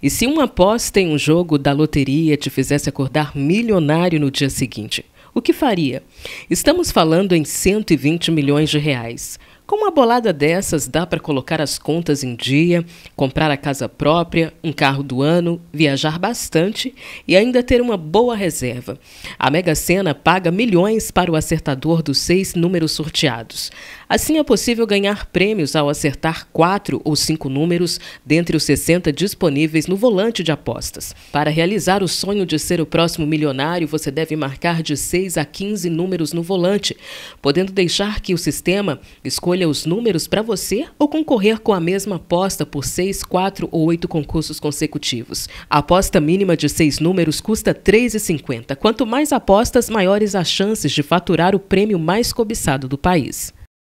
E se uma aposta em um jogo da loteria te fizesse acordar milionário no dia seguinte? O que faria? Estamos falando em 120 milhões de reais. Com uma bolada dessas, dá para colocar as contas em dia, comprar a casa própria, um carro do ano, viajar bastante e ainda ter uma boa reserva. A Mega Sena paga milhões para o acertador dos seis números sorteados. Assim é possível ganhar prêmios ao acertar quatro ou cinco números dentre os 60 disponíveis no volante de apostas. Para realizar o sonho de ser o próximo milionário, você deve marcar de 6 a 15 números no volante, podendo deixar que o sistema escolha escolha os números para você ou concorrer com a mesma aposta por seis, quatro ou oito concursos consecutivos. A aposta mínima de seis números custa R$ 3,50. Quanto mais apostas, maiores as chances de faturar o prêmio mais cobiçado do país.